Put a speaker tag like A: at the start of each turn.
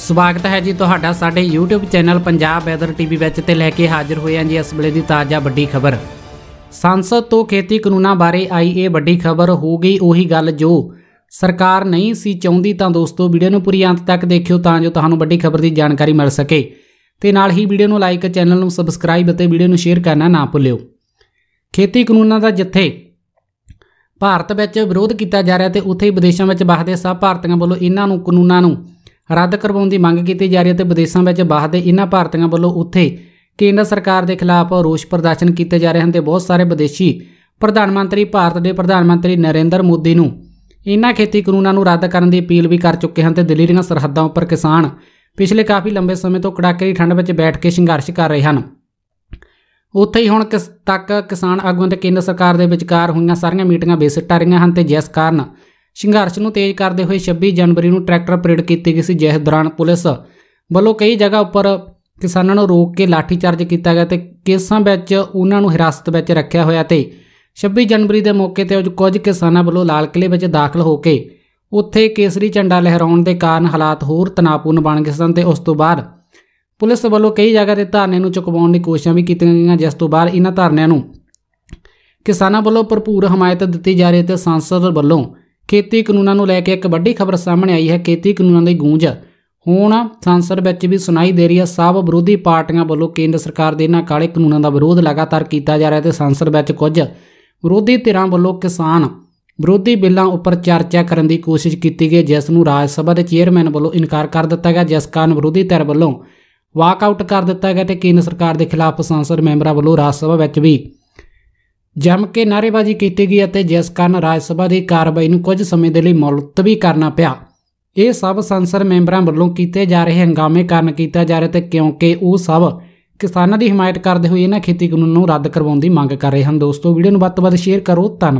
A: ਸਵਾਗਤ ਹੈ ਜੀ ਤੁਹਾਡਾ ਸਾਡੇ YouTube channel Punjab weather TV ਵਿੱਚ ਤੇ ਲੈ ਕੇ ਹਾਜ਼ਰ ਹੋਏ ਹਾਂ ਜੀ ਇਸ ਵੇਲੇ ਦੀ ਤਾਜ਼ਾ ਵੱਡੀ ਖਬਰ ਸੰਸਦ ਤੋਂ ਖੇਤੀ ਕਾਨੂੰਨਾਂ ਬਾਰੇ ਆਈ ਇਹ ਵੱਡੀ ਖਬਰ ਹੋ ਗਈ ਉਹੀ ਗੱਲ ਜੋ ਸਰਕਾਰ ਨਹੀਂ ਸੀ ਚਾਹੁੰਦੀ ਤਾਂ ਦੋਸਤੋ ਵੀਡੀਓ ਨੂੰ ਪੂਰੀ ਅੰਤ ਤੱਕ ਦੇਖਿਓ ਤਾਂ ਜੋ ਤੁਹਾਨੂੰ ਵੱਡੀ ਖਬਰ ਦੀ ਜਾਣਕਾਰੀ ਮਿਲ ਸਕੇ ਤੇ ਨਾਲ ਹੀ ਵੀਡੀਓ ਨੂੰ ਲਾਈਕ ਚੈਨਲ ਨੂੰ ਸਬਸਕ੍ਰਾਈਬ ਅਤੇ ਵੀਡੀਓ ਨੂੰ ਸ਼ੇਅਰ ਕਰਨਾ ਨਾ ਭੁੱਲਿਓ ਖੇਤੀ ਕਾਨੂੰਨਾਂ ਦਾ ਜਿੱਥੇ ਭਾਰਤ ਵਿੱਚ ਵਿਰੋਧ ਕੀਤਾ ਜਾ ਰਿਹਾ ਤੇ ਉੱਥੇ ਹੀ ਵਿਦੇਸ਼ਾਂ ਵਿੱਚ ਵਸਦੇ ਸਭ ਭਾਰਤੀਆਂ ਵੱਲੋਂ ਇਹਨਾਂ ਨੂੰ ਕਾਨੂੰਨਾਂ ਨੂੰ ਰੱਦ ਕਰਵਾਉਣ ਦੀ ਮੰਗ ਕੀਤੀ ਜਾ ਰਹੀ ਹੈ ਤੇ ਵਿਦੇਸ਼ਾਂ ਵਿੱਚ ਬਾਹਦੇ ਇਨ੍ਹਾਂ ਭਾਰਤੀਆਂ ਵੱਲੋਂ ਉੱਥੇ ਕੇਂਦਰ ਸਰਕਾਰ ਦੇ ਖਿਲਾਫ ਰੋਸ ਪ੍ਰਦਰਸ਼ਨ ਕੀਤੇ ਜਾ ਰਹੇ ਹਨ ਤੇ ਬਹੁਤ ਸਾਰੇ ਵਿਦੇਸ਼ੀ ਪ੍ਰਧਾਨ ਮੰਤਰੀ ਭਾਰਤ ਦੇ ਪ੍ਰਧਾਨ ਮੰਤਰੀ ਨਰਿੰਦਰ ਮੋਦੀ ਨੂੰ ਇਨ੍ਹਾਂ ਖੇਤੀ ਕਾਨੂੰਨਾਂ ਨੂੰ ਰੱਦ ਕਰਨ ਦੀ ਅਪੀਲ ਵੀ ਕਰ ਚੁੱਕੇ ਹਨ ਤੇ ਦਿੱਲੀ ਦੀਆਂ ਸਰਹੱਦਾਂ ਉੱਪਰ ਕਿਸਾਨ ਪਿਛਲੇ ਕਾਫੀ ਲੰਬੇ ਸਮੇਂ ਤੋਂ ਕੜਾਕੇ ਠੰਡ ਵਿੱਚ ਬੈਠ ਕੇ ਸੰਘਰਸ਼ ਕਰ ਰਹੇ ਹਨ ਉੱਥੇ ਹੀ ਹੁਣ ਕਿਸ ਤੱਕ ਕਿਸਾਨ ਆਗੂਆਂ ਤੇ ਕੇਂਦਰ ਸਰਕਾਰ ਦੇ ਵਿਚਕਾਰ ਹੋਈਆਂ ਸਾਰੀਆਂ ਮੀਟਿੰਗਾਂ ਬੇਸਿੱਟਾ ਰਹੀਆਂ ਹਨ ਤੇ ਜਿਸ ਕਾਰਨ ਸੰਘਰਸ਼ ਨੂੰ ਤੇਜ਼ ਕਰਦੇ ਹੋਏ 26 ਜਨਵਰੀ ਨੂੰ ਟਰੈਕਟਰ ਪਰੇਡ ਕੀਤੀ ਗਈ ਸੀ ਜਿਸ ਦੌਰਾਨ ਪੁਲਿਸ ਵੱਲੋਂ ਕਈ ਜਗ੍ਹਾ ਉੱਪਰ ਕਿਸਾਨਾਂ ਨੂੰ ਰੋਕ ਕੇ ਚਾਰਜ ਕੀਤਾ ਗਿਆ ਤੇ ਕੇਸਾਂ ਵਿੱਚ ਉਹਨਾਂ ਨੂੰ ਹਿਰਾਸਤ ਵਿੱਚ ਰੱਖਿਆ ਹੋਇਆ ਤੇ 26 ਜਨਵਰੀ ਦੇ ਮੌਕੇ ਤੇ ਕੁਝ ਕਿਸਾਨਾਂ ਵੱਲੋਂ ਲਾਲ ਕਿਲੇ ਵਿੱਚ ਦਾਖਲ ਹੋ ਕੇ ਉੱਥੇ ਕੇਸਰੀ ਝੰਡਾ ਲਹਿਰਾਉਣ ਦੇ ਕਾਰਨ ਹਾਲਾਤ ਹੋਰ ਤਣਾਅਪੂਰਨ ਬਣ ਗਏ ਸਨ ਤੇ ਉਸ ਤੋਂ ਬਾਅਦ ਪੁਲਿਸ ਵੱਲੋਂ ਕਈ ਜਗ੍ਹਾ ਤੇ ਧਰਨੇ ਨੂੰ ਚੁਕਵਾਉਣ ਦੀ ਕੋਸ਼ਿਸ਼ਾਂ ਵੀ ਕੀਤੀਆਂ ਗਈਆਂ ਜਿਸ ਤੋਂ ਬਾਅਦ ਇਹਨਾਂ ਧਰਨਿਆਂ ਨੂੰ ਕਿਸਾਨਾਂ ਵੱਲੋਂ ਭਰਪੂਰ ਹਮਾਇਤ ਦਿੱਤੀ ਜਾ ਰਹੀ ਤੇ ਸੰਸਦ ਵੱਲੋਂ ਖੇਤੀ ਕਾਨੂੰਨਾਂ ਨੂੰ ਲੈ ਕੇ ਇੱਕ ਵੱਡੀ ਖਬਰ ਸਾਹਮਣੇ ਆਈ ਹੈ ਖੇਤੀ ਕਾਨੂੰਨਾਂ ਦੀ ਗੂੰਜ ਹੁਣ ਸੰਸਦ ਵਿੱਚ ਵੀ ਸੁਣਾਈ ਦੇ ਰਹੀ ਹੈ ਸਭ ਵਿਰੋਧੀ ਪਾਰਟੀਆਂ ਵੱਲੋਂ ਕੇਂਦਰ ਸਰਕਾਰ ਦੇ ਇਹਨਾਂ ਕਾਲੇ ਕਾਨੂੰਨਾਂ ਦਾ ਵਿਰੋਧ ਲਗਾਤਾਰ ਕੀਤਾ ਜਾ ਰਿਹਾ ਤੇ ਸੰਸਦ ਵਿੱਚ ਕੁਝ ਵਿਰੋਧੀ ਧਿਰਾਂ ਵੱਲੋਂ ਕਿਸਾਨ ਵਿਰੋਧੀ ਬਿੱਲਾਂ ਉੱਪਰ ਚਰਚਾ ਕਰਨ ਦੀ ਕੋਸ਼ਿਸ਼ ਕੀਤੀ ਗਈ ਜਿਸ ਨੂੰ ਰਾਜ ਸਭਾ ਦੇ ਚੇਅਰਮੈਨ ਵੱਲੋਂ ਇਨਕਾਰ ਕਰ ਦਿੱਤਾ ਗਿਆ ਜਿਸ ਕਾਰਨ ਵਿਰੋਧੀ ਧਿਰ ਵੱਲੋਂ ਵਾਕਆਊਟ ਕਰ ਦਿੱਤਾ ਗਿਆ ਤੇ ਕੇਂਦਰ ਸਰਕਾਰ ਦੇ ਖਿਲਾਫ ਸੰਸਦ ਮੈਂਬਰਾਂ ਵੱਲੋਂ ਰਾਜ ਸਭਾ ਵਿੱਚ ਵੀ ਜਮ ਕੇ ਨਾਰੇਬਾਜ਼ੀ ਕੀਤੀ ਗਈ ਅਤੇ ਜਿਸ ਕਾਰਨ ਰਾਜ ਸਭਾ ਦੀ ਕਾਰਵਾਈ ਨੂੰ ਕੁਝ ਸਮੇਂ ਦੇ ਲਈ ਮੁਲਤਵੀ ਕਰਨਾ ਪਿਆ ਇਹ ਸਭ ਸੰਸਦ ਮੈਂਬਰਾਂ ਵੱਲੋਂ ਕੀਤੇ ਜਾ ਰਹੇ ਹੰਗਾਮੇ ਕਾਰਨ ਕੀਤਾ ਜਾ ਰਿਹਾ ਤੇ ਕਿਉਂਕਿ ਉਹ ਸਭ ਕਿਸਾਨਾਂ ਦੀ ਹਮਾਇਤ ਕਰਦੇ ਹੋਏ ਇਹਨਾਂ ਖੇਤੀ ਕਾਨੂੰਨ ਨੂੰ ਰੱਦ ਕਰਵਾਉਣ ਦੀ ਮੰਗ ਕਰ ਰਹੇ ਹਨ ਦੋਸਤੋ ਵੀਡੀਓ ਨੂੰ ਵੱਧ ਤੋਂ ਵੱਧ ਸ਼ੇਅਰ ਕਰੋ ਧੰਨਵਾਦ